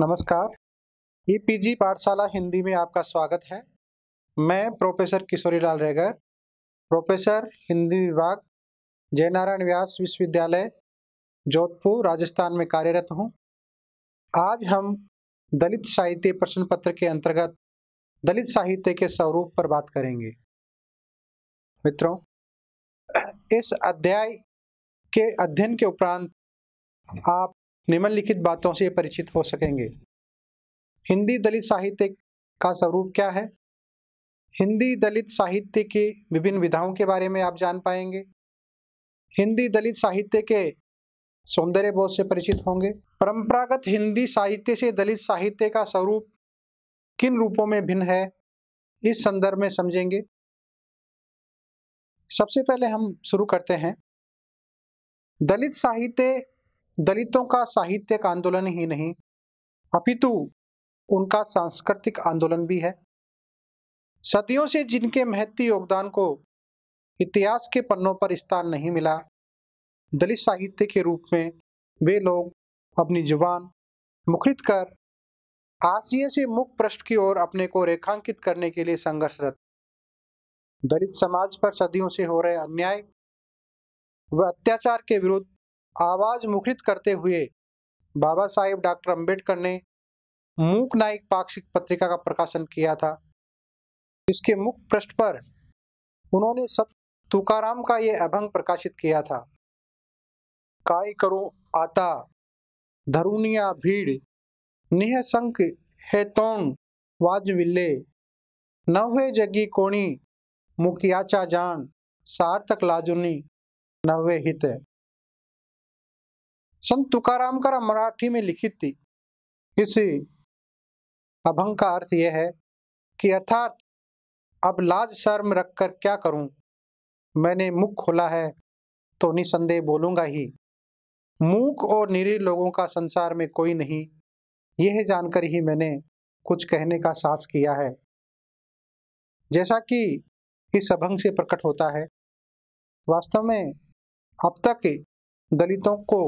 नमस्कार e-PG e पाठशाला हिंदी में आपका स्वागत है मैं प्रोफेसर किशोरी लाल रेगर प्रोफेसर हिंदी विभाग जयनारायण व्यास विश्वविद्यालय जोधपुर राजस्थान में कार्यरत हूँ आज हम दलित साहित्य प्रश्न पत्र के अंतर्गत दलित साहित्य के स्वरूप पर बात करेंगे मित्रों इस अध्याय के अध्ययन के उपरांत आप निम्नलिखित बातों से परिचित हो सकेंगे हिंदी दलित साहित्य का स्वरूप क्या है हिंदी दलित साहित्य की विभिन्न विधाओं के बारे में आप जान पाएंगे हिंदी दलित साहित्य के सौंदर्य बोध से परिचित होंगे परंपरागत हिंदी साहित्य से दलित साहित्य का स्वरूप किन रूपों में भिन्न है इस संदर्भ में समझेंगे सबसे पहले हम शुरू करते हैं दलित साहित्य दलितों का साहित्यिक आंदोलन ही नहीं अपितु उनका सांस्कृतिक आंदोलन भी है सदियों से जिनके महत्व योगदान को इतिहास के पन्नों पर स्थान नहीं मिला दलित साहित्य के रूप में वे लोग अपनी जुबान मुखरित कर आशय से मुख प्रश्न की ओर अपने को रेखांकित करने के लिए संघर्षरत दलित समाज पर सदियों से हो रहे अन्याय व अत्याचार के विरुद्ध आवाज मुखरित करते हुए बाबा साहेब डॉक्टर अंबेडकर ने मूक नायक पाक्षिक पत्रिका का प्रकाशन किया था इसके मुख्य पृष्ठ पर उन्होंने सब तुकाराम का यह अभंग प्रकाशित किया था काय करो आता धरुनिया भीड़ निह संक है तौन वाजविल्ले न हुए जगी कोणी मुखियाचा जान सार्थक लाजुनी नवे हित संत तुकाराम का मराठी में लिखित थी इस अभंग का अर्थ यह है कि अर्थात अब लाज शर्म रख कर क्या करूं? मैंने मुख खोला है तो निसंदेह बोलूंगा ही मूक और निरीह लोगों का संसार में कोई नहीं यह जानकर ही मैंने कुछ कहने का साहस किया है जैसा कि इस अभंग से प्रकट होता है वास्तव में अब तक दलितों को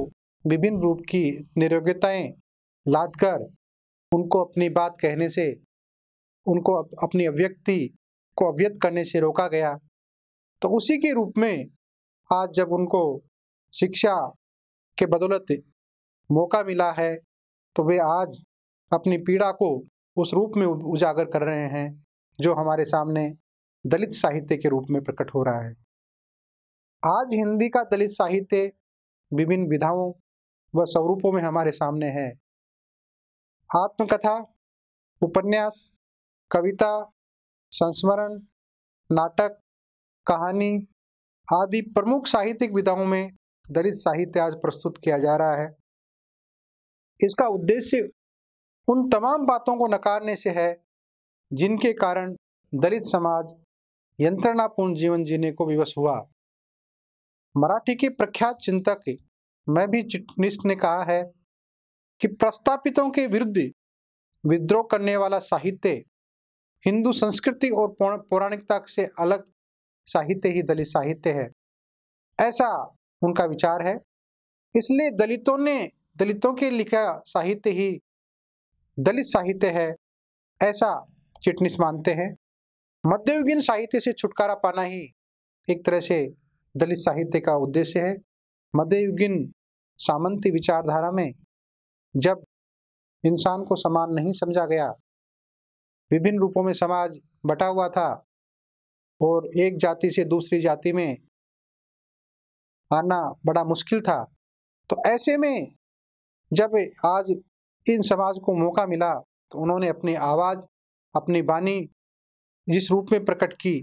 विभिन्न रूप की निरोग्यताएं लादकर उनको अपनी बात कहने से उनको अपनी अभ्यक्ति को अव्यक्त करने से रोका गया तो उसी के रूप में आज जब उनको शिक्षा के बदौलत मौका मिला है तो वे आज अपनी पीड़ा को उस रूप में उजागर कर रहे हैं जो हमारे सामने दलित साहित्य के रूप में प्रकट हो रहा है आज हिंदी का दलित साहित्य विभिन्न विधाओं वह स्वरूपों में हमारे सामने है आत्मकथा उपन्यास कविता संस्मरण नाटक कहानी आदि प्रमुख साहित्यिक विधाओं में दलित साहित्य आज प्रस्तुत किया जा रहा है इसका उद्देश्य उन तमाम बातों को नकारने से है जिनके कारण दलित समाज यंत्रणापूर्ण जीवन जीने को विवश हुआ मराठी के प्रख्यात चिंतक मैं भी चिटनिस्ट ने कहा है कि प्रस्तापितों के विरुद्ध विद्रोह करने वाला साहित्य हिंदू संस्कृति और पौराणिकता से अलग साहित्य ही दलित साहित्य है ऐसा उनका विचार है इसलिए दलितों ने दलितों के लिखा साहित्य ही दलित साहित्य है ऐसा चिटनिस मानते हैं मध्ययुगीन साहित्य से छुटकारा पाना ही एक तरह से दलित साहित्य का उद्देश्य है मध्ययुगीन सामंती विचारधारा में जब इंसान को समान नहीं समझा गया विभिन्न रूपों में समाज बटा हुआ था और एक जाति से दूसरी जाति में आना बड़ा मुश्किल था तो ऐसे में जब आज इन समाज को मौका मिला तो उन्होंने अपनी आवाज़ अपनी बानी जिस रूप में प्रकट की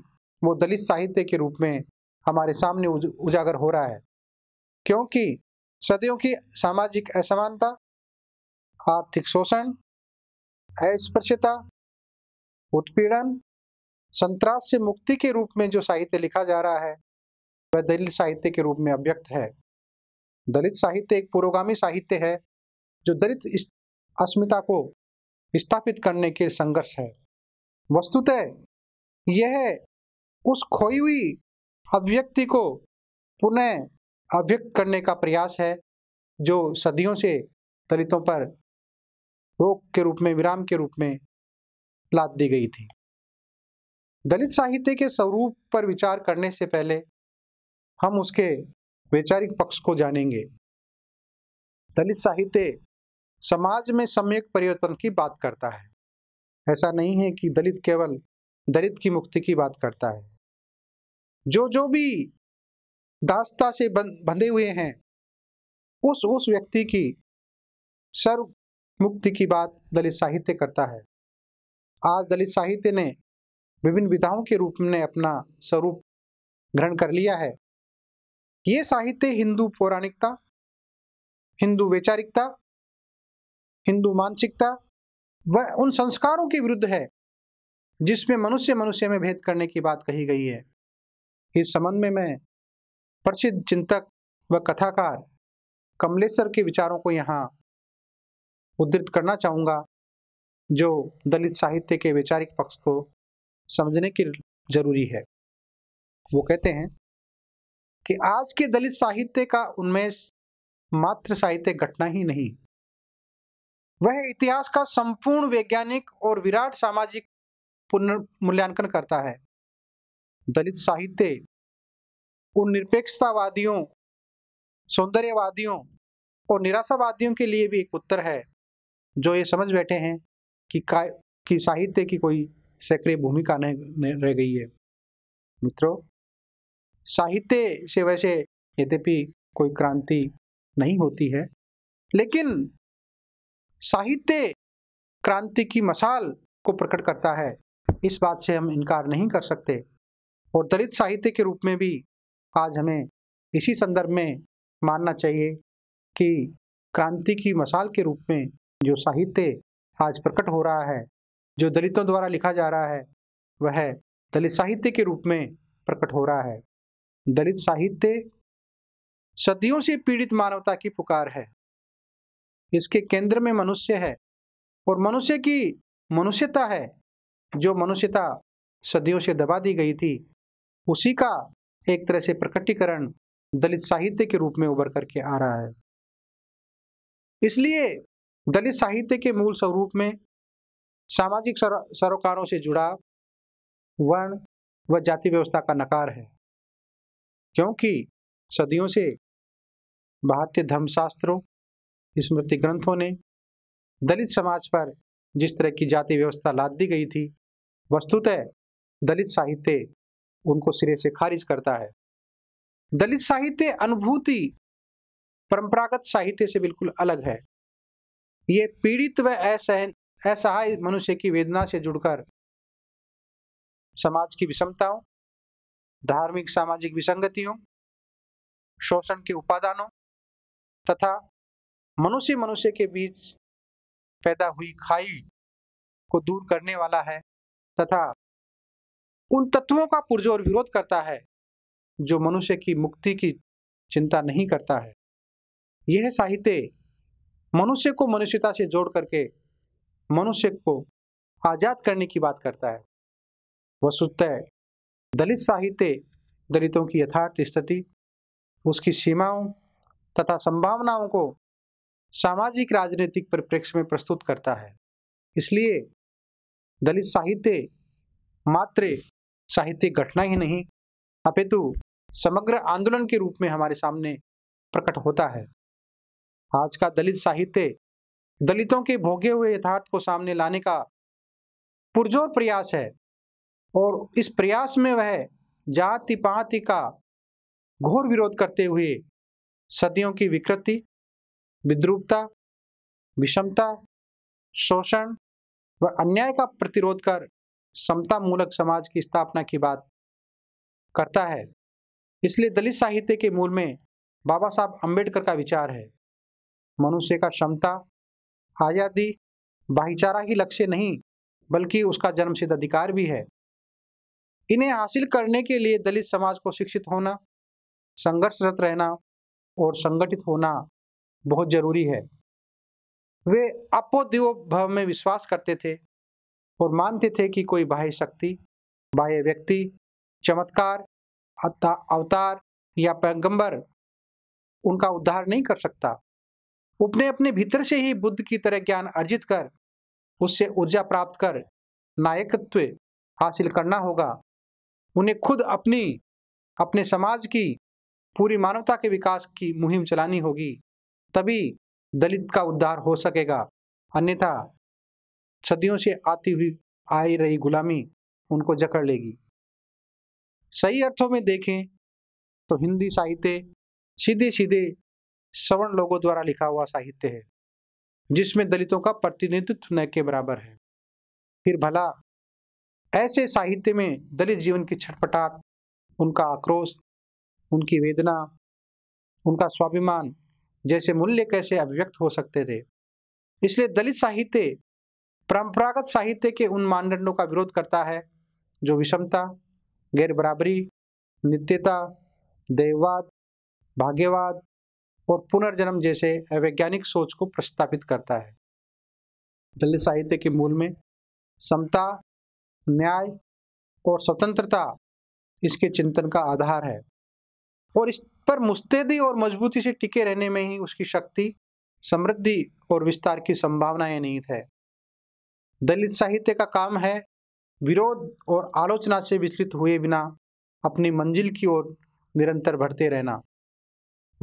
वो दलित साहित्य के रूप में हमारे सामने उजागर हो रहा है क्योंकि सदियों की सामाजिक असमानता आर्थिक शोषण अस्पृश्यता उत्पीड़न संतरास से मुक्ति के रूप में जो साहित्य लिखा जा रहा है वह दलित साहित्य के रूप में अभ्यक्त है दलित साहित्य एक पुरोगामी साहित्य है जो दलित अस्मिता को स्थापित करने के संघर्ष है वस्तुतः यह उस खोई हुई अभिव्यक्ति को पुनः अभिव्यक्त करने का प्रयास है जो सदियों से दलितों पर रोक के रूप में विराम के रूप में लाद दी गई थी दलित साहित्य के स्वरूप पर विचार करने से पहले हम उसके वैचारिक पक्ष को जानेंगे दलित साहित्य समाज में सम्यक परिवर्तन की बात करता है ऐसा नहीं है कि दलित केवल दलित की मुक्ति की बात करता है जो जो भी दास्ता से बंधे हुए हैं उस उस व्यक्ति की सर्व मुक्ति की बात दलित साहित्य करता है आज दलित साहित्य ने विभिन्न विधाओं के रूप में अपना स्वरूप ग्रहण कर लिया है ये साहित्य हिंदू पौराणिकता हिंदू वैचारिकता हिंदू मानसिकता व उन संस्कारों के विरुद्ध है जिसमें मनुष्य मनुष्य में भेद करने की बात कही गई है इस संबंध में मैं प्रसिद्ध चिंतक व कथाकार कमलेश्वर के विचारों को यहाँ उद्धृत करना चाहूँगा जो दलित साहित्य के वैचारिक पक्ष को समझने की जरूरी है वो कहते हैं कि आज के दलित साहित्य का उनमें मात्र साहित्य घटना ही नहीं वह इतिहास का संपूर्ण वैज्ञानिक और विराट सामाजिक पुनर्मूल्यांकन करता है दलित साहित्य उन निरपेक्षतावादियों सौंदर्यवादियों और निराशावादियों के लिए भी एक उत्तर है जो ये समझ बैठे हैं कि का कि साहित्य की कोई सक्रिय भूमिका नहीं रह गई है मित्रों साहित्य से वैसे यद्यपि कोई क्रांति नहीं होती है लेकिन साहित्य क्रांति की मसाल को प्रकट करता है इस बात से हम इनकार नहीं कर सकते और दलित साहित्य के रूप में भी आज हमें इसी संदर्भ में मानना चाहिए कि क्रांति की मसाल के रूप में जो साहित्य आज प्रकट हो रहा है जो दलितों द्वारा लिखा जा रहा है वह दलित साहित्य के रूप में प्रकट हो रहा है दलित साहित्य सदियों से पीड़ित मानवता की पुकार है इसके केंद्र में मनुष्य है और मनुष्य की मनुष्यता है जो मनुष्यता सदियों से दबा दी गई थी उसी का एक तरह से प्रकटीकरण दलित साहित्य के रूप में उभर करके आ रहा है इसलिए दलित साहित्य के मूल स्वरूप में सामाजिक सरोकारों से जुड़ा वर्ण व जाति व्यवस्था का नकार है क्योंकि सदियों से भारतीय धर्मशास्त्रों स्मृति ग्रंथों ने दलित समाज पर जिस तरह की जाति व्यवस्था लाद दी गई थी वस्तुतः दलित साहित्य उनको सिरे से खारिज करता है दलित साहित्य अनुभूति परंपरागत साहित्य से बिल्कुल अलग है ये पीड़ित व असहन असहाय मनुष्य की वेदना से जुड़कर समाज की विषमताओं धार्मिक सामाजिक विसंगतियों शोषण के उपादानों तथा मनुष्य मनुष्य के बीच पैदा हुई खाई को दूर करने वाला है तथा उन तत्वों का पुरजोर विरोध करता है जो मनुष्य की मुक्ति की चिंता नहीं करता है यह साहित्य मनुष्य को मनुष्यता से जोड़ करके मनुष्य को आज़ाद करने की बात करता है वसुत दलित साहित्य दलितों की यथार्थ स्थिति उसकी सीमाओं तथा संभावनाओं को सामाजिक राजनीतिक परिप्रेक्ष्य में प्रस्तुत करता है इसलिए दलित साहित्य मात्र साहित्यिक घटना ही नहीं अपितु समग्र आंदोलन के रूप में हमारे सामने प्रकट होता है आज का दलित साहित्य दलितों के भोगे हुए यथार्थ को सामने लाने का पुरजोर प्रयास है और इस प्रयास में वह जाति पाति का घोर विरोध करते हुए सदियों की विकृति विद्रूपता विषमता शोषण व अन्याय का प्रतिरोध कर समता मूलक समाज की स्थापना की बात करता है इसलिए दलित साहित्य के मूल में बाबा साहब अंबेडकर का विचार है मनुष्य का क्षमता आज़ादी भाईचारा ही लक्ष्य नहीं बल्कि उसका जन्मसिद्ध अधिकार भी है इन्हें हासिल करने के लिए दलित समाज को शिक्षित होना संघर्षरत रहना और संगठित होना बहुत जरूरी है वे अपोदिव भव में विश्वास करते थे और मानते थे कि कोई बाह्य शक्ति बाह्य व्यक्ति चमत्कार अवतार या पैगंबर उनका उद्धार नहीं कर सकता अपने अपने भीतर से ही बुद्ध की तरह ज्ञान अर्जित कर उससे ऊर्जा प्राप्त कर नायकत्व हासिल करना होगा उन्हें खुद अपनी अपने समाज की पूरी मानवता के विकास की मुहिम चलानी होगी तभी दलित का उद्धार हो सकेगा अन्यथा सदियों से आती हुई आई रही गुलामी उनको जकड़ लेगी सही अर्थों में देखें तो हिंदी साहित्य सीधे सीधे सवर्ण लोगों द्वारा लिखा हुआ साहित्य है जिसमें दलितों का प्रतिनिधित्व न के बराबर है फिर भला ऐसे साहित्य में दलित जीवन की छटपटाट उनका आक्रोश उनकी वेदना उनका स्वाभिमान जैसे मूल्य कैसे अभिव्यक्त हो सकते थे इसलिए दलित साहित्य परंपरागत साहित्य के उन मानदंडों का विरोध करता है जो विषमता गैर बराबरी नित्यता देववाद भाग्यवाद और पुनर्जन्म जैसे अवैज्ञानिक सोच को प्रस्तापित करता है दलित साहित्य के मूल में समता न्याय और स्वतंत्रता इसके चिंतन का आधार है और इस पर मुस्तैदी और मजबूती से टिके रहने में ही उसकी शक्ति समृद्धि और विस्तार की संभावनाएं निहित है दलित साहित्य का काम है विरोध और आलोचना से विचलित हुए बिना अपनी मंजिल की ओर निरंतर बढ़ते रहना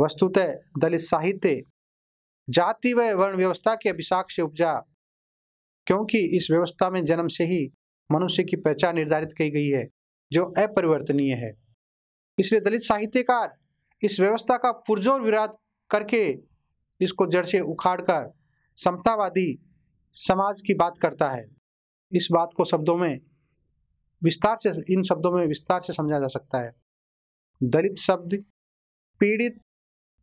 वस्तुतः दलित साहित्य जाति व वर्ण व्यवस्था के अभिशाक से उपजा क्योंकि इस व्यवस्था में जन्म से ही मनुष्य की पहचान निर्धारित की गई है जो अपरिवर्तनीय है इसलिए दलित साहित्यकार इस व्यवस्था का पुरजोर विरोध करके इसको जड़ से उखाड़कर समतावादी समाज की बात करता है इस बात को शब्दों में विस्तार से इन शब्दों में विस्तार से समझा जा सकता है दलित शब्द पीड़ित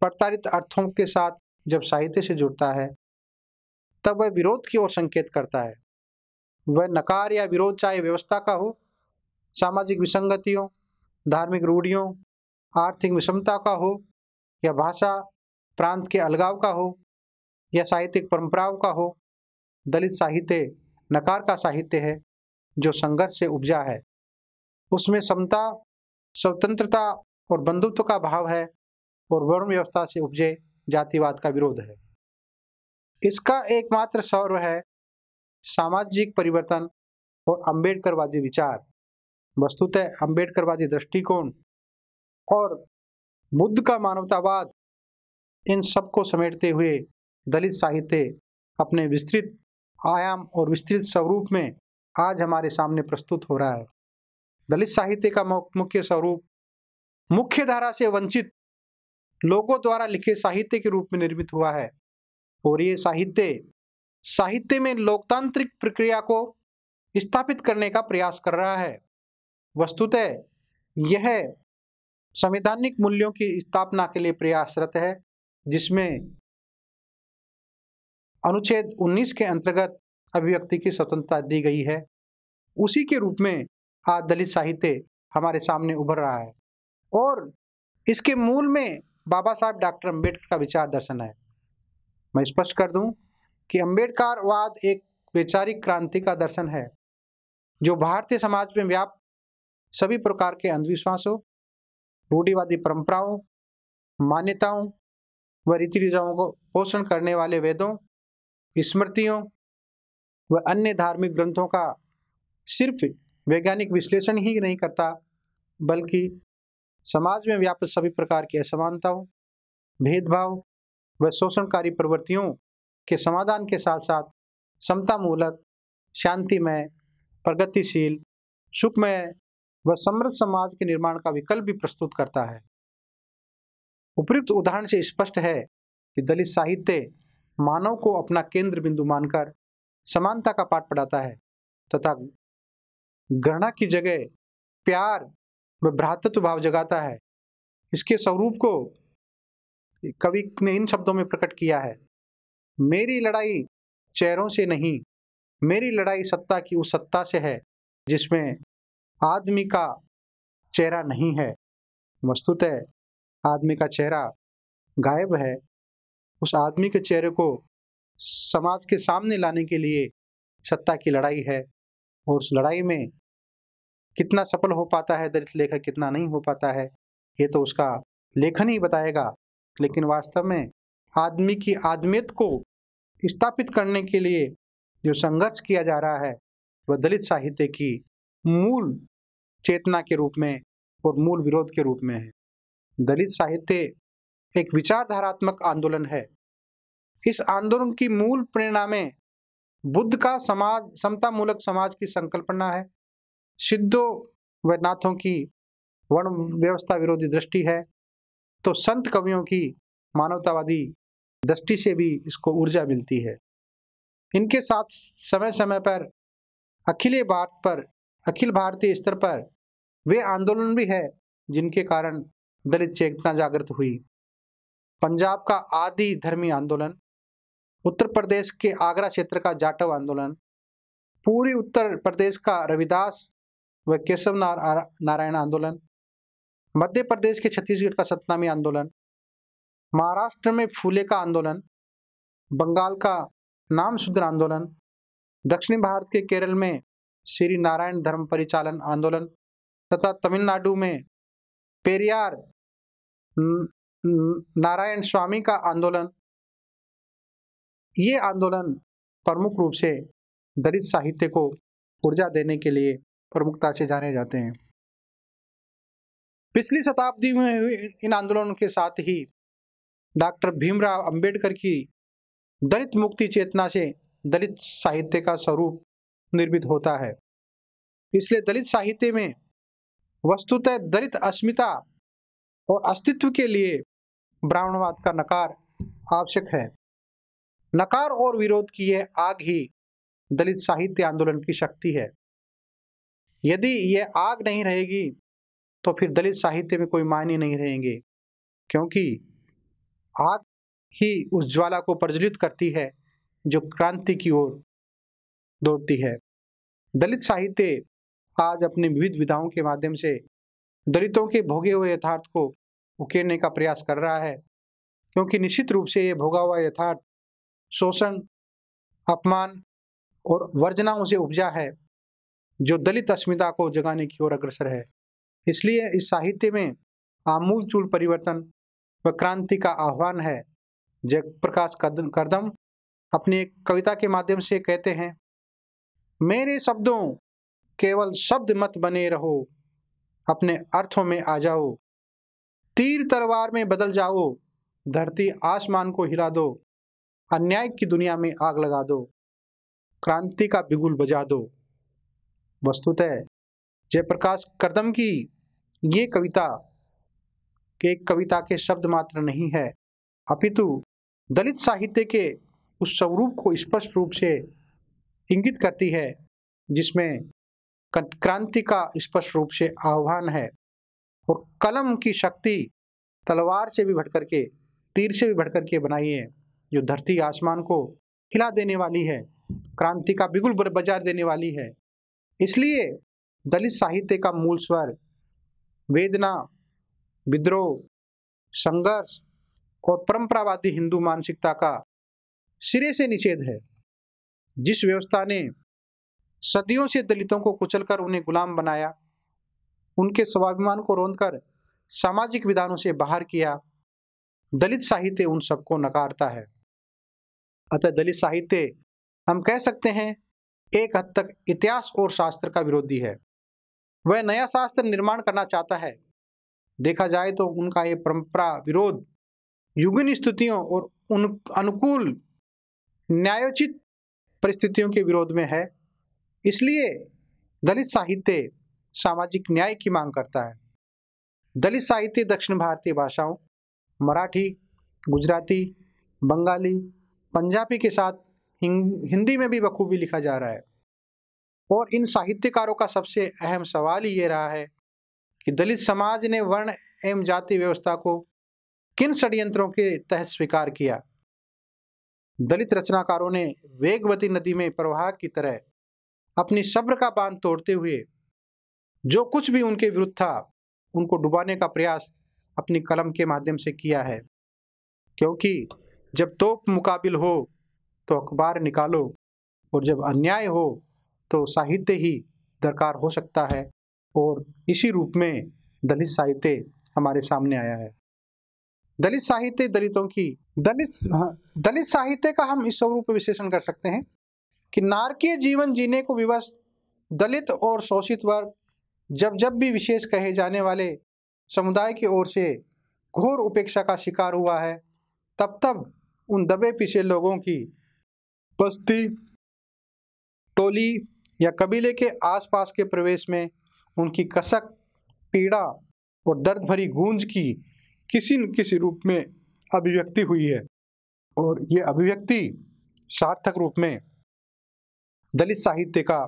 प्रताड़ित अर्थों के साथ जब साहित्य से जुड़ता है तब वह विरोध की ओर संकेत करता है वह नकार या विरोध चाहे व्यवस्था का हो सामाजिक विसंगतियों धार्मिक रूढ़ियों आर्थिक विषमता का हो या भाषा प्रांत के अलगाव का हो या साहित्यिक परंपराओं का हो दलित साहित्य नकार का साहित्य है जो संघर्ष से उपजा है उसमें समता स्वतंत्रता और बंधुत्व का भाव है और वर्ण व्यवस्था से उपजे जातिवाद का विरोध है इसका एकमात्र सौर्व है सामाजिक परिवर्तन और अंबेडकरवादी विचार वस्तुतः अंबेडकरवादी दृष्टिकोण और बुद्ध का मानवतावाद इन सबको समेटते हुए दलित साहित्य अपने विस्तृत आयाम और विस्तृत स्वरूप में आज हमारे सामने प्रस्तुत हो रहा है दलित साहित्य का मुख्य स्वरूप मुख्य धारा से वंचित लोगों द्वारा लिखे साहित्य के रूप में निर्मित हुआ है और ये साहित्य साहित्य में लोकतांत्रिक प्रक्रिया को स्थापित करने का प्रयास कर रहा है वस्तुतः यह संवैधानिक मूल्यों की स्थापना के लिए प्रयासरत है जिसमें अनुच्छेद 19 के अंतर्गत अभिव्यक्ति की स्वतंत्रता दी गई है उसी के रूप में आज दलित साहित्य हमारे सामने उभर रहा है और इसके मूल में बाबा साहब डॉक्टर अम्बेडकर का विचार दर्शन है मैं स्पष्ट कर दूं कि अम्बेडकरवाद एक वैचारिक क्रांति का दर्शन है जो भारतीय समाज में व्याप्त सभी प्रकार के अंधविश्वासों रूढ़ीवादी परंपराओं मान्यताओं व रीति रिवाजों को पोषण करने वाले वेदों स्मृतियों व अन्य धार्मिक ग्रंथों का सिर्फ वैज्ञानिक विश्लेषण ही नहीं करता बल्कि समाज में व्याप्त सभी प्रकार की असमानताओं भेदभाव व शोषणकारी प्रवृत्तियों के समाधान के साथ साथ समतामूलक शांतिमय प्रगतिशील सुखमय व समृद्ध समाज के निर्माण का विकल्प भी प्रस्तुत करता है उपयुक्त उदाहरण से स्पष्ट है कि दलित साहित्य मानव को अपना केंद्र बिंदु मानकर समानता का पाठ पढ़ाता है तथा गणना की जगह प्यार व भ्रातृत्व भाव जगाता है इसके स्वरूप को कवि ने इन शब्दों में प्रकट किया है मेरी लड़ाई चेहरों से नहीं मेरी लड़ाई सत्ता की उस सत्ता से है जिसमें आदमी का चेहरा नहीं है वस्तुतः आदमी का चेहरा गायब है उस आदमी के चेहरे को समाज के सामने लाने के लिए सत्ता की लड़ाई है और उस लड़ाई में कितना सफल हो पाता है दलित लेखक कितना नहीं हो पाता है ये तो उसका लेखन ही बताएगा लेकिन वास्तव में आदमी की आदमियत को स्थापित करने के लिए जो संघर्ष किया जा रहा है वह दलित साहित्य की मूल चेतना के रूप में और मूल विरोध के रूप में है दलित साहित्य एक विचारधारात्मक आंदोलन है इस आंदोलन की मूल प्रेरणा में बुद्ध का समाज समता मूलक समाज की संकल्पना है सिद्धों व नाथों की वर्ण व्यवस्था विरोधी दृष्टि है तो संत कवियों की मानवतावादी दृष्टि से भी इसको ऊर्जा मिलती है इनके साथ समय समय पर अखिल भारत पर अखिल भारतीय स्तर पर वे आंदोलन भी है जिनके कारण दलित चेतना जागृत हुई पंजाब का आदि धर्मी आंदोलन उत्तर प्रदेश के आगरा क्षेत्र का जाटव आंदोलन पूरी उत्तर प्रदेश का रविदास व केशव नारायण आंदोलन मध्य प्रदेश के छत्तीसगढ़ का सतनामी आंदोलन महाराष्ट्र में फूले का आंदोलन बंगाल का नाम शूद्र आंदोलन दक्षिणी भारत के केरल में श्री नारायण धर्म परिचालन आंदोलन तथा तमिलनाडु में पेरियार नारायण स्वामी का आंदोलन ये आंदोलन प्रमुख रूप से दलित साहित्य को ऊर्जा देने के लिए प्रमुखता से जाने जाते हैं पिछली शताब्दी में हुए इन आंदोलनों के साथ ही डॉक्टर भीमराव अंबेडकर की दलित मुक्ति चेतना से दलित साहित्य का स्वरूप निर्मित होता है इसलिए दलित साहित्य में वस्तुतः दलित अस्मिता और अस्तित्व के लिए ब्राह्मणवाद का नकार आवश्यक है नकार और विरोध की यह आग ही दलित साहित्य आंदोलन की शक्ति है यदि यह आग नहीं रहेगी तो फिर दलित साहित्य में कोई मायने नहीं रहेंगे क्योंकि आग ही उस ज्वाला को प्रज्वलित करती है जो क्रांति की ओर दौड़ती है दलित साहित्य आज अपने विविध विधाओं के माध्यम से दलितों के भोगे हुए यथार्थ को उकेरने का प्रयास कर रहा है क्योंकि निश्चित रूप से ये भोगा हुआ यथार्थ शोषण अपमान और वर्जनाओं से उपजा है जो दलित अस्मिता को जगाने की ओर अग्रसर है इसलिए इस साहित्य में आमूल चूल परिवर्तन व क्रांति का आह्वान है जयप्रकाश करदम अपनी कविता के माध्यम से कहते हैं मेरे शब्दों केवल शब्द मत बने रहो अपने अर्थों में आ जाओ तीर तलवार में बदल जाओ धरती आसमान को हिला दो अन्याय की दुनिया में आग लगा दो क्रांति का बिगुल बजा दो वस्तुतः जयप्रकाश कर्दम की ये कविता के कविता के शब्द मात्र नहीं है अपितु दलित साहित्य के उस स्वरूप को स्पष्ट रूप से इंगित करती है जिसमें क्रांति का स्पष्ट रूप से आह्वान है और कलम की शक्ति तलवार से भी भट के तीर से भी भट के बनाई है जो धरती आसमान को हिला देने वाली है क्रांति का बिगुल बजार देने वाली है इसलिए दलित साहित्य का मूल स्वर वेदना विद्रोह संघर्ष और परंपरावादी हिंदू मानसिकता का सिरे से निषेध है जिस व्यवस्था ने सदियों से दलितों को कुचलकर उन्हें गुलाम बनाया उनके स्वाभिमान को कर सामाजिक विधानों से बाहर किया दलित साहित्य उन सबको नकारता है अतः दलित साहित्य हम कह सकते हैं एक हद तक इतिहास और शास्त्र का विरोधी है वह नया शास्त्र निर्माण करना चाहता है देखा जाए तो उनका यह परंपरा विरोध युगिन स्तुतियों और उन अनुकूल न्यायोचित परिस्थितियों के विरोध में है इसलिए दलित साहित्य सामाजिक न्याय की मांग करता है दलित साहित्य दक्षिण भारतीय भाषाओं मराठी गुजराती बंगाली पंजाबी के साथ हिंदी में भी बखूबी लिखा जा रहा है और इन साहित्यकारों का सबसे अहम सवाल ये रहा है कि दलित समाज ने वर्ण एवं जाति व्यवस्था को किन षड्यंत्रों के तहत स्वीकार किया दलित रचनाकारों ने वेगवती नदी में प्रवाह की तरह अपनी सब्र का बांध तोड़ते हुए जो कुछ भी उनके विरुद्ध था उनको डुबाने का प्रयास अपनी कलम के माध्यम से किया है क्योंकि जब तोप मुकाबिल हो तो अखबार निकालो और जब अन्याय हो तो साहित्य ही दरकार हो सकता है और इसी रूप में दलित साहित्य हमारे सामने आया है दलित साहित्य दलितों की दलित हाँ, दलित साहित्य का हम इस स्वरूप विश्लेषण कर सकते हैं कि नारकीय जीवन जीने को विवश दलित और शोषित वर्ग जब जब भी विशेष कहे जाने वाले समुदाय की ओर से घोर उपेक्षा का शिकार हुआ है तब तब उन दबे पीछे लोगों की बस्ती टोली या कबीले के आसपास के प्रवेश में उनकी कसक पीड़ा और दर्द भरी गूंज की किसी न किसी रूप में अभिव्यक्ति हुई है और ये अभिव्यक्ति सार्थक रूप में दलित साहित्य का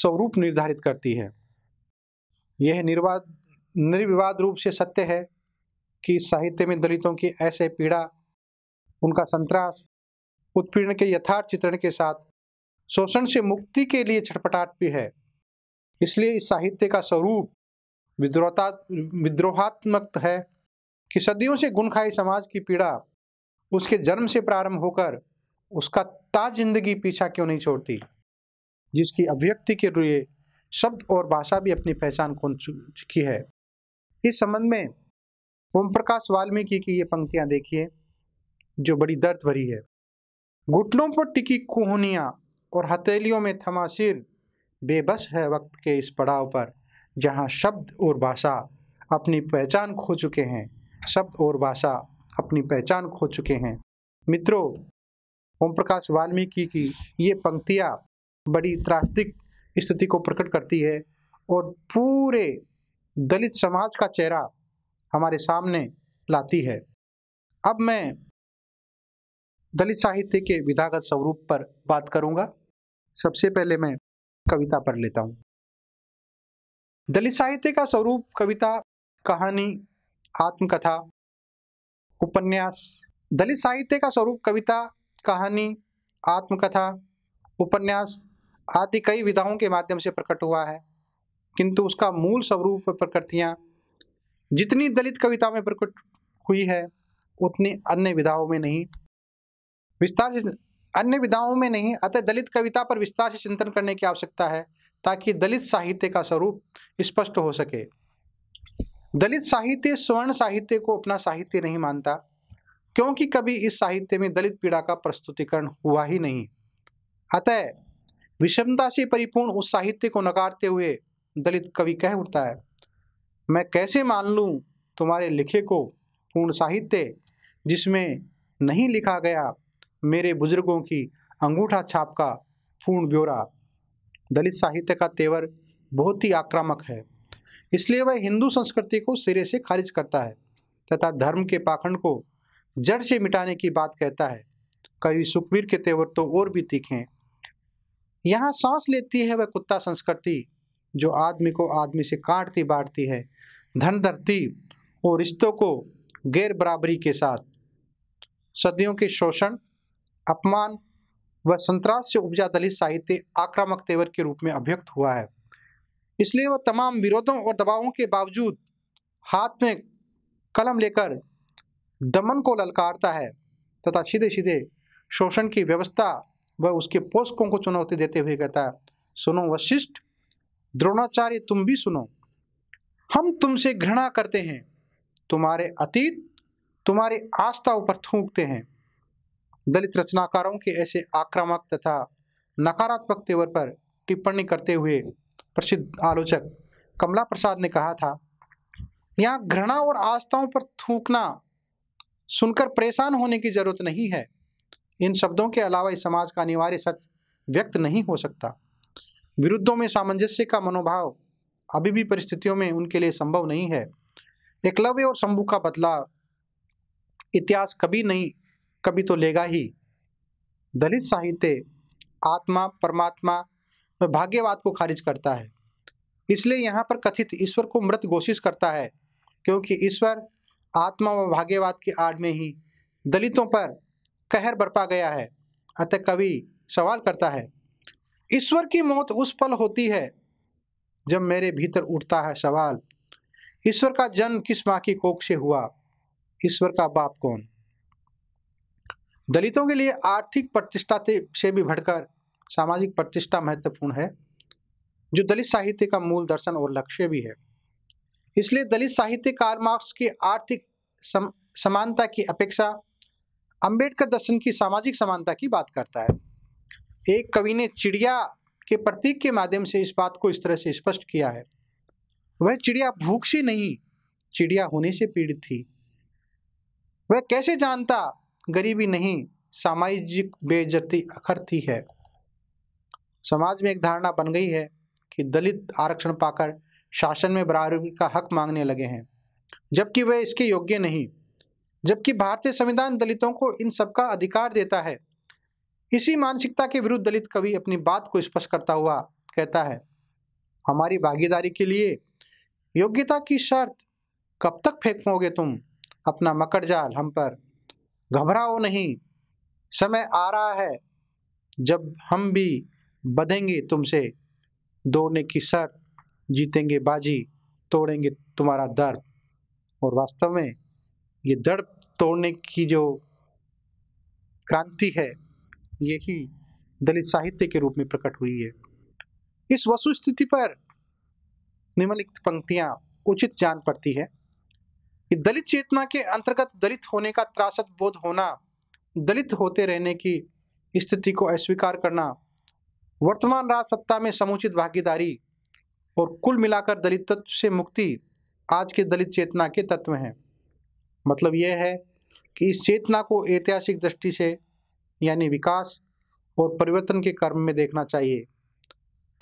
स्वरूप निर्धारित करती है यह निर्वाद निर्विवाद रूप से सत्य है कि साहित्य में दलितों की ऐसे पीड़ा उनका संतरास उत्पीड़न के यथार्थ चित्रण के साथ शोषण से मुक्ति के लिए छटपटाट भी है इसलिए इस साहित्य का स्वरूप विद्रोहता विद्रोहात्मक है कि सदियों से गुनखाई समाज की पीड़ा उसके जन्म से प्रारंभ होकर उसका ताज जिंदगी पीछा क्यों नहीं छोड़ती जिसकी अभिव्यक्ति के लिए शब्द और भाषा भी अपनी पहचान खो चुकी है इस संबंध में ओम प्रकाश वाल्मीकि की ये पंक्तियां देखिए जो बड़ी दर्द भरी है घुटनों पर टिकी कोहनियाँ और हथेलियों में थमा सिर बेबस है वक्त के इस पड़ाव पर जहाँ शब्द और भाषा अपनी पहचान खो चुके हैं शब्द और भाषा अपनी पहचान खो चुके हैं मित्रों ओम प्रकाश वाल्मीकि की ये पंक्तियाँ बड़ी त्रास्तिक स्थिति को प्रकट करती है और पूरे दलित समाज का चेहरा हमारे सामने लाती है अब मैं दलित साहित्य के विधागत स्वरूप पर बात करूंगा सबसे पहले मैं कविता पढ़ लेता हूं दलित साहित्य का स्वरूप कविता कहानी आत्मकथा उपन्यास दलित साहित्य का स्वरूप कविता कहानी आत्मकथा उपन्यास आदि कई विधाओं के माध्यम से प्रकट हुआ है किंतु उसका मूल स्वरूप प्रकृतियाँ जितनी दलित कविता में प्रकट हुई है उतनी अन्य विधाओं में नहीं विस्तार से अन्य विधाओं में नहीं अतः दलित कविता पर विस्तार से चिंतन करने की आवश्यकता है ताकि दलित साहित्य का स्वरूप स्पष्ट हो सके दलित साहित्य स्वर्ण साहित्य को अपना साहित्य नहीं मानता क्योंकि कभी इस साहित्य में दलित पीड़ा का प्रस्तुतिकरण हुआ ही नहीं अतः विषमता से परिपूर्ण उस साहित्य को नकारते हुए दलित कवि कह उठता है मैं कैसे मान लूँ तुम्हारे लिखे को पूर्ण साहित्य जिसमें नहीं लिखा गया मेरे बुजुर्गों की अंगूठा छाप का पूर्ण ब्यौरा दलित साहित्य का तेवर बहुत ही आक्रामक है इसलिए वह हिंदू संस्कृति को सिरे से खारिज करता है तथा धर्म के पाखंड को जड़ से मिटाने की बात कहता है कवि सुखवीर के तेवर तो और भी तीखे हैं यहाँ सांस लेती है वह कुत्ता संस्कृति जो आदमी को आदमी से काटती बांटती है धन धरती और रिश्तों को गैर बराबरी के साथ सदियों के शोषण अपमान व संतरास से उपजा दलित साहित्य आक्रामक तेवर के रूप में अभ्यक्त हुआ है इसलिए वह तमाम विरोधों और दबावों के बावजूद हाथ में कलम लेकर दमन को ललकारता है तथा सीधे सीधे शोषण की व्यवस्था वह उसके पोषकों को चुनौती देते हुए कहता सुनो वशिष्ठ द्रोणाचार्य तुम भी सुनो हम तुमसे घृणा करते हैं तुम्हारे अतीत तुम्हारी आस्था पर थूकते हैं दलित रचनाकारों के ऐसे आक्रामक तथा नकारात्मक तेवर पर टिप्पणी करते हुए प्रसिद्ध आलोचक कमला प्रसाद ने कहा था यहाँ घृणा और आस्थाओं पर थूकना सुनकर परेशान होने की जरूरत नहीं है इन शब्दों के अलावा इस समाज का अनिवार्य सच व्यक्त नहीं हो सकता विरुद्धों में सामंजस्य का मनोभाव अभी भी परिस्थितियों में उनके लिए संभव नहीं है एकलव्य और शंभु का बदलाव इतिहास कभी नहीं कभी तो लेगा ही दलित साहित्य आत्मा परमात्मा व भाग्यवाद को खारिज करता है इसलिए यहाँ पर कथित ईश्वर को मृत घोषित करता है क्योंकि ईश्वर आत्मा व भाग्यवाद के आड़ में ही दलितों पर कहर बरपा गया है अतः कवि सवाल करता है ईश्वर की मौत उस पल होती है जब मेरे भीतर उठता है सवाल ईश्वर का जन्म किस माँ की कोख से हुआ ईश्वर का बाप कौन दलितों के लिए आर्थिक प्रतिष्ठा से भी भटकर सामाजिक प्रतिष्ठा महत्वपूर्ण है जो दलित साहित्य का मूल दर्शन और लक्ष्य भी है इसलिए दलित साहित्य कार्मार्क्स मार्क्स की आर्थिक सम, समानता की अपेक्षा अंबेडकर दर्शन की सामाजिक समानता की बात करता है एक कवि ने चिड़िया के प्रतीक के माध्यम से इस बात को इस तरह से स्पष्ट किया है वह चिड़िया भूख से नहीं चिड़िया होने से पीड़ित थी वह कैसे जानता गरीबी नहीं सामाजिक बेजती अखरती है समाज में एक धारणा बन गई है कि दलित आरक्षण पाकर शासन में बराबरी का हक मांगने लगे हैं जबकि वे इसके योग्य नहीं जबकि भारतीय संविधान दलितों को इन सबका अधिकार देता है इसी मानसिकता के विरुद्ध दलित कवि अपनी बात को स्पष्ट करता हुआ कहता है हमारी भागीदारी के लिए योग्यता की शर्त कब तक फेंकोगे तुम अपना मकर जाल हम पर घबराओ नहीं समय आ रहा है जब हम भी बधेंगे तुमसे दौड़ने की शर्त जीतेंगे बाजी तोड़ेंगे तुम्हारा दर्द और वास्तव में ये दर्द तोड़ने की जो क्रांति है यही दलित साहित्य के रूप में प्रकट हुई है इस वसुस्थिति पर निम्नलिखित पंक्तियां उचित जान पड़ती है कि दलित चेतना के अंतर्गत दलित होने का त्रासद बोध होना दलित होते रहने की स्थिति को अस्वीकार करना वर्तमान राज सत्ता में समुचित भागीदारी और कुल मिलाकर दलित से मुक्ति आज के दलित चेतना के तत्व हैं मतलब यह है कि इस चेतना को ऐतिहासिक दृष्टि से यानी विकास और परिवर्तन के कर्म में देखना चाहिए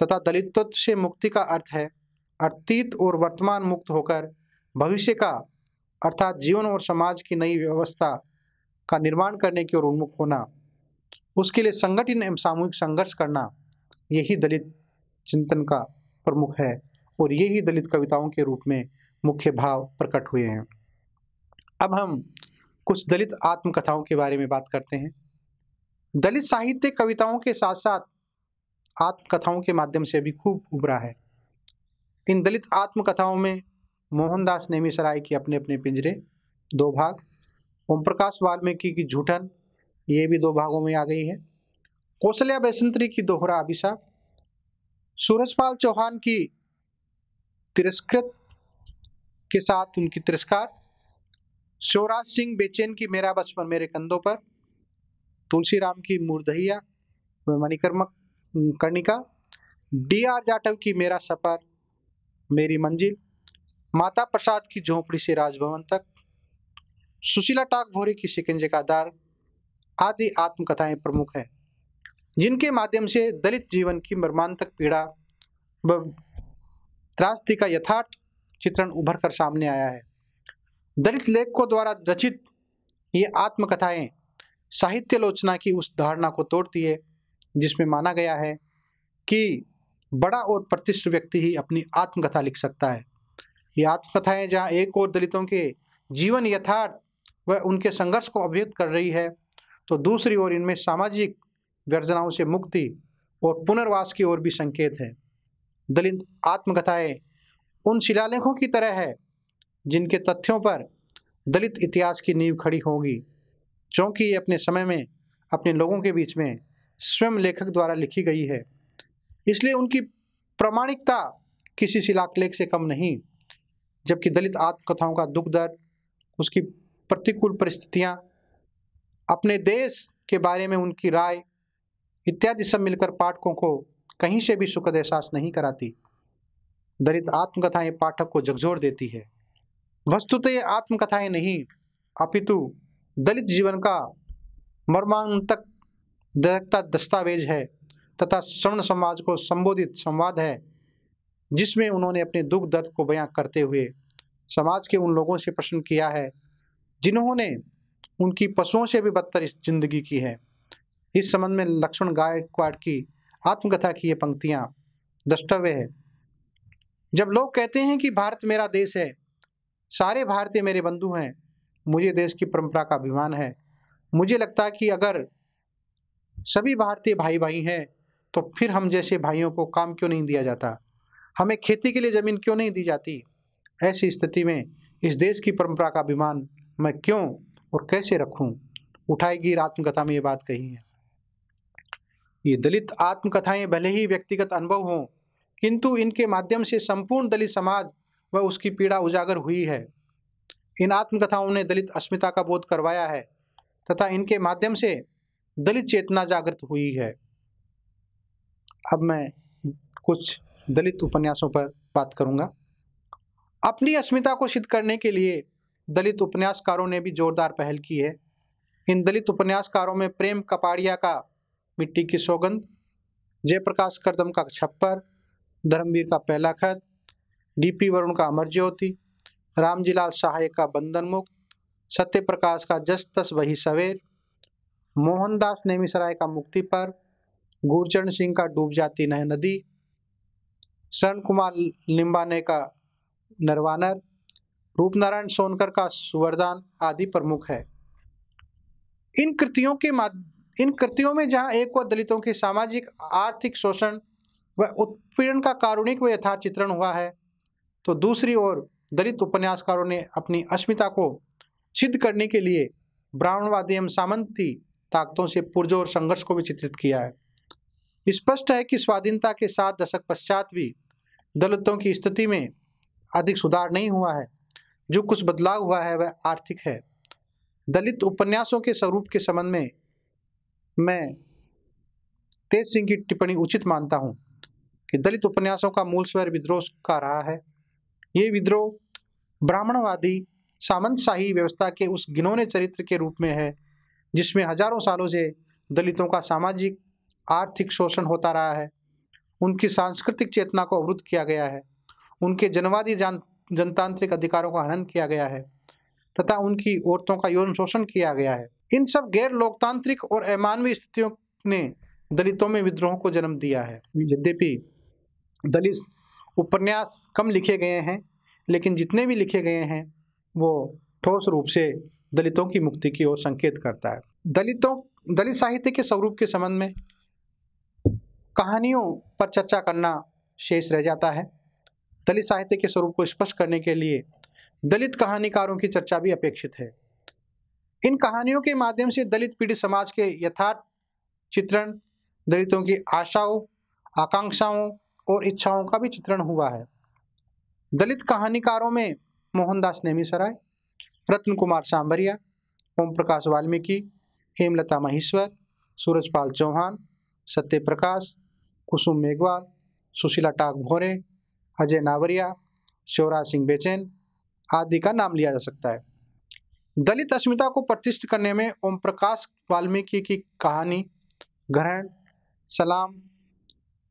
तथा दलित्व से मुक्ति का अर्थ है अतीत और वर्तमान मुक्त होकर भविष्य का अर्थात जीवन और समाज की नई व्यवस्था का निर्माण करने की ओर उन्मुख होना उसके लिए संगठन एवं सामूहिक संघर्ष करना यही दलित चिंतन का प्रमुख है और यही दलित कविताओं के रूप में मुख्य भाव प्रकट हुए हैं अब हम कुछ दलित आत्मकथाओं के बारे में बात करते हैं दलित साहित्य कविताओं के साथ साथ आत्मकथाओं के माध्यम से भी खूब उभरा है इन दलित आत्मकथाओं में मोहनदास नेमिसराय की अपने अपने पिंजरे दो भाग ओम प्रकाश वाल्मीकि की झूठन ये भी दो भागों में आ गई है कौशल्या बैसंतरी की दोहरा अभिशाप सूरजपाल चौहान की तिरस्कृत के साथ उनकी तिरस्कार शिवराज सिंह बेचैन की मेरा बचपन मेरे कंधों पर तुलसी राम की मुरदहिया मणिकर्मक कर्णिका डी आर जाटव की मेरा सफ़र मेरी मंजिल माता प्रसाद की झोपड़ी से राजभवन तक सुशीला टाक भोरे की शिकंजे का दार आदि आत्मकथाएं प्रमुख हैं जिनके माध्यम से दलित जीवन की मर्मांतक पीड़ा व त्रास्ती का यथार्थ चित्रण उभर कर सामने आया है दलित लेखकों द्वारा रचित ये आत्मकथाएं साहित्य लोचना की उस धारणा को तोड़ती है जिसमें माना गया है कि बड़ा और प्रतिष्ठित व्यक्ति ही अपनी आत्मकथा लिख सकता है ये आत्मकथाएं जहाँ एक और दलितों के जीवन यथार्थ व उनके संघर्ष को अभिव्यक्त कर रही है तो दूसरी ओर इनमें सामाजिक व्यर्जनाओं से मुक्ति और पुनर्वास की ओर भी संकेत है दलित आत्मकथाएं उन शिलालेखों की तरह है जिनके तथ्यों पर दलित इतिहास की नींव खड़ी होगी चूँकि ये अपने समय में अपने लोगों के बीच में स्वयं लेखक द्वारा लिखी गई है इसलिए उनकी प्रामाणिकता किसी शिलालेख से कम नहीं जबकि दलित आत्मकथाओं का दुख दर्द उसकी प्रतिकूल परिस्थितियाँ अपने देश के बारे में उनकी राय इत्यादि सब मिलकर पाठकों को कहीं से भी सुखद एहसास नहीं कराती दलित आत्मकथाएं पाठक को झकझोर देती है वस्तुतः तो आत्मकथाएं नहीं अपितु दलित जीवन का मर्मांतक दरकता दस्तावेज है तथा श्रवण समाज को संबोधित संवाद है जिसमें उन्होंने अपने दुख दर्द को बयां करते हुए समाज के उन लोगों से प्रश्न किया है जिन्होंने उनकी पशुओं से भी बदतर जिंदगी की है इस संबंध में लक्ष्मण गायकवाड़ की आत्मकथा की ये पंक्तियाँ द्रष्टव्य है जब लोग कहते हैं कि भारत मेरा देश है सारे भारतीय मेरे बंधु हैं मुझे देश की परंपरा का अभिमान है मुझे लगता है कि अगर सभी भारतीय भाई भाई हैं तो फिर हम जैसे भाइयों को काम क्यों नहीं दिया जाता हमें खेती के लिए ज़मीन क्यों नहीं दी जाती ऐसी स्थिति में इस देश की परंपरा का अभिमान मैं क्यों और कैसे रखूं? उठाएगी आत्मकथा में ये बात कही है ये दलित आत्मकथाएं भले ही व्यक्तिगत अनुभव हों किंतु इनके माध्यम से संपूर्ण दलित समाज वह उसकी पीड़ा उजागर हुई है इन आत्मकथाओं ने दलित अस्मिता का बोध करवाया है तथा इनके माध्यम से दलित चेतना जागृत हुई है अब मैं कुछ दलित उपन्यासों पर बात करूंगा अपनी अस्मिता को सिद्ध करने के लिए दलित उपन्यासकारों ने भी जोरदार पहल की है इन दलित उपन्यासकारों में प्रेम कपाड़िया का मिट्टी की सौगंध जयप्रकाश करदम का छप्पर धर्मवीर का पहला खत डीपी वरुण का अमर ज्योति रामजीलाल सहाय का बंधन मुक्त सत्य प्रकाश का जस तस वही सवेर मोहनदास नेमिसराय का मुक्ति पर गुरचरण सिंह का डूब जाती नह नदी शरण कुमार लिम्बाने का नरवानर रूपनारायण सोनकर का सुवरदान आदि प्रमुख है इन कृतियों के इन कृतियों में जहाँ एक और दलितों के सामाजिक आर्थिक शोषण व उत्पीड़न का कारुणिक व चित्रण हुआ है तो दूसरी ओर दलित उपन्यासकारों ने अपनी अस्मिता को सिद्ध करने के लिए ब्राह्मणवादी एवं सामंती ताकतों से पुरजोर संघर्ष को भी चित्रित किया है स्पष्ट है कि स्वाधीनता के सात दशक पश्चात भी दलितों की स्थिति में अधिक सुधार नहीं हुआ है जो कुछ बदलाव हुआ है वह आर्थिक है दलित उपन्यासों के स्वरूप के संबंध में मैं तेज सिंह की टिप्पणी उचित मानता हूँ कि दलित उपन्यासों का मूल स्वर विद्रोह का रहा है ये विद्रोह ब्राह्मणवादी सामंतशाही व्यवस्था के उस गिनोने चरित्र के रूप में है जिसमें हजारों सालों से दलितों का सामाजिक आर्थिक शोषण होता रहा है उनकी सांस्कृतिक चेतना को अवरुद्ध किया गया है उनके जनवादी जान जनतांत्रिक अधिकारों का हनन किया गया है तथा उनकी औरतों का यौन शोषण किया गया है इन सब गैर लोकतांत्रिक और अमानवीय स्थितियों ने दलितों में विद्रोह को जन्म दिया है यद्यपि दलित उपन्यास कम लिखे गए हैं लेकिन जितने भी लिखे गए हैं वो ठोस रूप से दलितों की मुक्ति की ओर संकेत करता है दलितों दलित साहित्य के स्वरूप के संबंध में कहानियों पर चर्चा करना शेष रह जाता है दलित साहित्य के स्वरूप को स्पष्ट करने के लिए दलित कहानीकारों की चर्चा भी अपेक्षित है इन कहानियों के माध्यम से दलित पीड़ित समाज के यथार्थ चित्रण दलितों की आशाओं आकांक्षाओं और इच्छाओं का भी चित्रण हुआ है दलित कहानीकारों में मोहनदास नेमीसराय रत्न कुमार सांबरिया ओम प्रकाश वाल्मीकि हेमलता महेश्वर सूरजपाल चौहान सत्य प्रकाश कुसुम मेघवाल सुशीला टाग भोरे अजय नावरिया शिवराज सिंह बेचैन आदि का नाम लिया जा सकता है दलित अस्मिता को प्रतिष्ठित करने में ओम प्रकाश वाल्मीकि की कहानी ग्रहण सलाम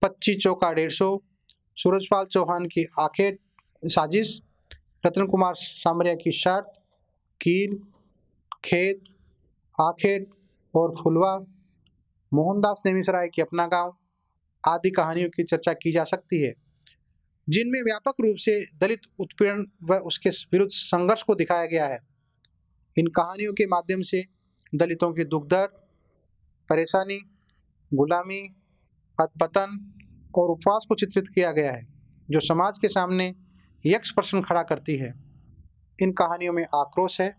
पच्चीस चौका डेढ़ सौ सूरजपाल चौहान की आखेट साजिश रतन कुमार सामरिया की शर्त कील खेत आखेट और फुलवा मोहनदास नेमिसराय की अपना गांव आदि कहानियों की चर्चा की जा सकती है जिनमें व्यापक रूप से दलित उत्पीड़न व उसके विरुद्ध संघर्ष को दिखाया गया है इन कहानियों के माध्यम से दलितों की दुख दर्द परेशानी गुलामी अधपतन और उपवास को चित्रित किया गया है जो समाज के सामने यक्ष प्रश्न खड़ा करती है इन कहानियों में आक्रोश है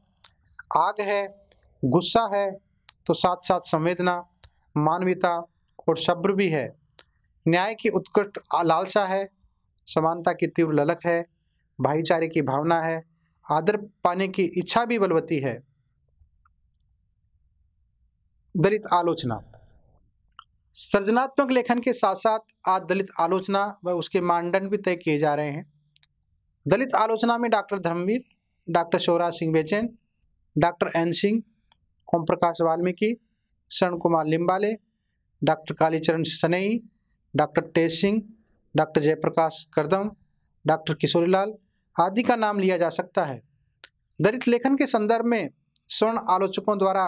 आग है गुस्सा है तो साथ साथ संवेदना मानवीयता और शब्र भी है न्याय की उत्कृष्ट लालसा है समानता की तीव्र ललक है भाईचारे की भावना है आदर पाने की इच्छा भी बलवती है दलित आलोचना सृजनात्मक लेखन के साथ साथ आज दलित आलोचना व उसके मानदंड भी तय किए जा रहे हैं दलित आलोचना में doctor Dharamvir doctor Shivraj Singh Bechain doctor N Singh Om Prakash Valmiki Sharan Kumar Limbale doctor Kalicharan Snehi doctor Tej Singh doctor Jaiprakash Kardam doctor Kishorilal आदि का नाम लिया जा सकता है दलित लेखन के संदर्भ में स्वर्ण आलोचकों द्वारा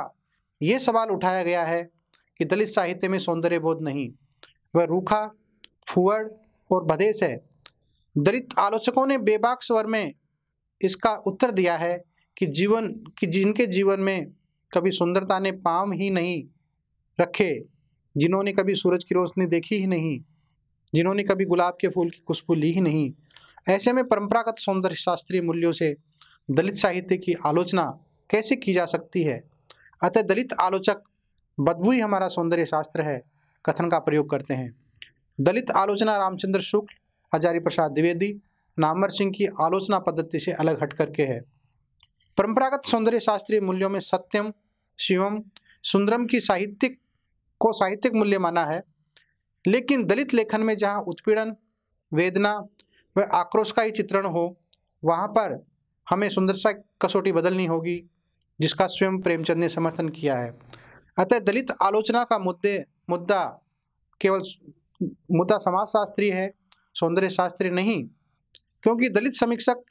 ये सवाल उठाया गया है कि दलित साहित्य में सौंदर्य बोध नहीं वह रूखा फुअड़ और भदेस है दलित आलोचकों ने बेबाक स्वर में इसका उत्तर दिया है कि जीवन कि जिनके जीवन में कभी सुंदरता ने पाम ही नहीं रखे जिन्होंने कभी सूरज की रोशनी देखी ही नहीं जिन्होंने कभी गुलाब के फूल की खुशबू ली ही नहीं ऐसे में परंपरागत सौंदर्य शास्त्रीय मूल्यों से दलित साहित्य की आलोचना कैसे की जा सकती है अतः दलित आलोचक बदबू ही हमारा सौंदर्य शास्त्र है कथन का प्रयोग करते हैं दलित आलोचना रामचंद्र शुक्ल हजारी प्रसाद द्विवेदी नामर सिंह की आलोचना पद्धति से अलग हट करके है परंपरागत सौंदर्य शास्त्रीय मूल्यों में सत्यम शिवम सुंदरम की साहित्यिक को साहित्यिक मूल्य माना है लेकिन दलित लेखन में जहाँ उत्पीड़न वेदना व आक्रोश का ही चित्रण हो वहाँ पर हमें सुंदरता कसौटी बदलनी होगी जिसका स्वयं प्रेमचंद ने समर्थन किया है अतः दलित आलोचना का मुद्दे मुद्दा केवल मुद्दा समाजशास्त्री है सौंदर्य शास्त्री नहीं क्योंकि दलित समीक्षक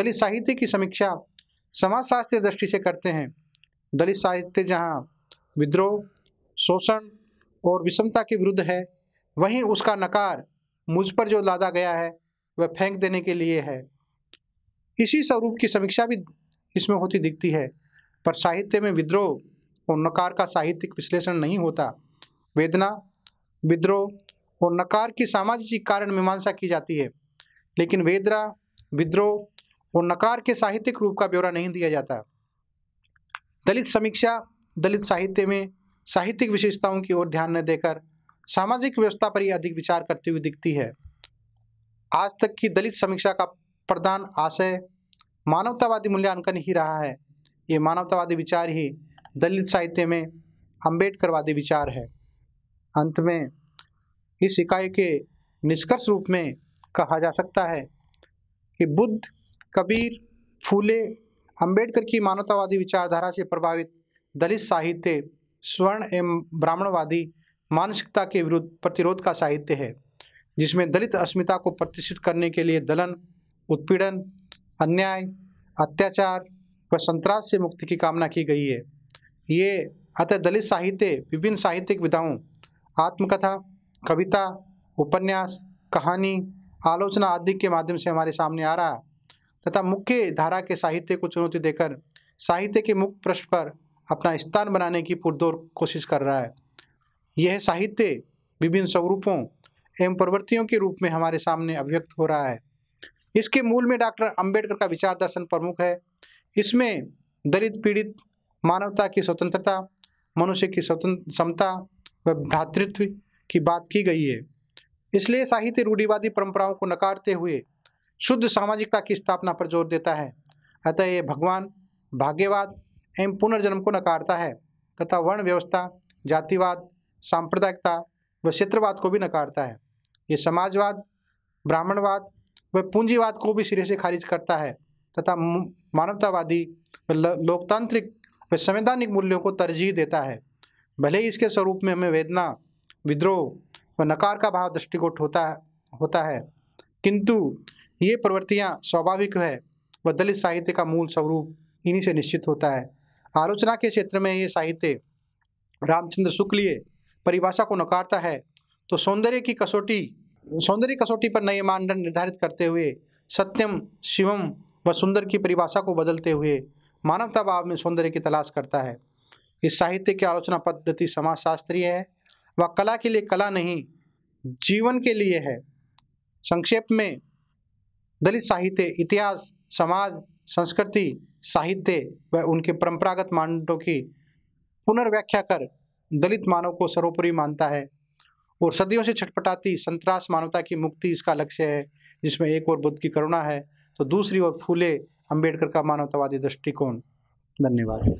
दलित साहित्य की समीक्षा समाजशास्त्रीय दृष्टि से करते हैं दलित साहित्य जहाँ विद्रोह शोषण और विषमता के विरुद्ध है वहीं उसका नकार मुझ पर जो लादा गया है वह फेंक देने के लिए है इसी स्वरूप की समीक्षा भी इसमें होती दिखती है पर साहित्य में विद्रोह और नकार का साहित्यिक विश्लेषण नहीं होता वेदना विद्रोह और नकार की सामाजिक कारण मीमांसा की जाती है लेकिन वेदना विद्रोह और नकार के साहित्यिक रूप का ब्यौरा नहीं दिया जाता दलित समीक्षा दलित साहित्य में साहित्यिक विशेषताओं की ओर ध्यान न देकर सामाजिक व्यवस्था पर ही अधिक विचार करती हुई दिखती है आज तक की दलित समीक्षा का प्रधान आशय मानवतावादी मूल्यांकन ही रहा है ये मानवतावादी विचार ही दलित साहित्य में अम्बेडकरवादी विचार है अंत में इस इकाई के निष्कर्ष रूप में कहा जा सकता है कि बुद्ध कबीर फूले अंबेडकर की मानवतावादी विचारधारा से प्रभावित दलित साहित्य स्वर्ण एवं ब्राह्मणवादी मानसिकता के विरुद्ध प्रतिरोध का साहित्य है जिसमें दलित अस्मिता को प्रतिष्ठित करने के लिए दलन उत्पीड़न अन्याय अत्याचार व संतराज से मुक्ति की कामना की गई है ये अतः दलित साहित्य विभिन्न साहित्यिक विधाओं आत्मकथा कविता उपन्यास कहानी आलोचना आदि के माध्यम से हमारे सामने आ रहा है तथा मुख्य धारा के साहित्य को चुनौती देकर साहित्य के मुख्य प्रश्न पर अपना स्थान बनाने की पुरदोर कोशिश कर रहा है यह साहित्य विभिन्न स्वरूपों एवं प्रवृत्तियों के रूप में हमारे सामने अभिव्यक्त हो रहा है इसके मूल में डॉक्टर अंबेडकर का विचार दर्शन प्रमुख है इसमें दलित पीड़ित मानवता की स्वतंत्रता मनुष्य की स्वतंत्र समता व भ्रातृत्व की बात की गई है इसलिए साहित्य रूढ़िवादी परंपराओं को नकारते हुए शुद्ध सामाजिकता की स्थापना पर जोर देता है अतः ये भगवान भाग्यवाद एवं पुनर्जन्म को नकारता है तथा वर्ण व्यवस्था जातिवाद सांप्रदायिकता व क्षेत्रवाद को भी नकारता है ये समाजवाद ब्राह्मणवाद व पूंजीवाद को भी सिरे से खारिज करता है तथा मानवतावादी व लोकतांत्रिक वह संवैधानिक मूल्यों को तरजीह देता है भले ही इसके स्वरूप में हमें वेदना विद्रोह व नकार का भाव दृष्टिकोट होता है होता है किंतु ये प्रवृत्तियाँ स्वाभाविक है व दलित साहित्य का मूल स्वरूप इन्हीं से निश्चित होता है आलोचना के क्षेत्र में ये साहित्य रामचंद्र शुक्ल परिभाषा को नकारता है तो सौंदर्य की कसौटी सौंदर्य कसौटी पर नए मानदंड निर्धारित करते हुए सत्यम शिवम व सुंदर की परिभाषा को बदलते हुए मानवता भाव में सौंदर्य की तलाश करता है इस साहित्य की आलोचना पद्धति समाजशास्त्रीय है वह कला के लिए कला नहीं जीवन के लिए है संक्षेप में दलित साहित्य इतिहास समाज संस्कृति साहित्य व उनके परंपरागत मानदंडों की पुनर्व्याख्या कर दलित मानव को सर्वोपरि मानता है और सदियों से छटपटाती संतरास मानवता की मुक्ति इसका लक्ष्य है जिसमें एक और बुद्ध की करुणा है तो दूसरी ओर फूले अंबेडकर का मानवतावादी दृष्टिकोण धन्यवाद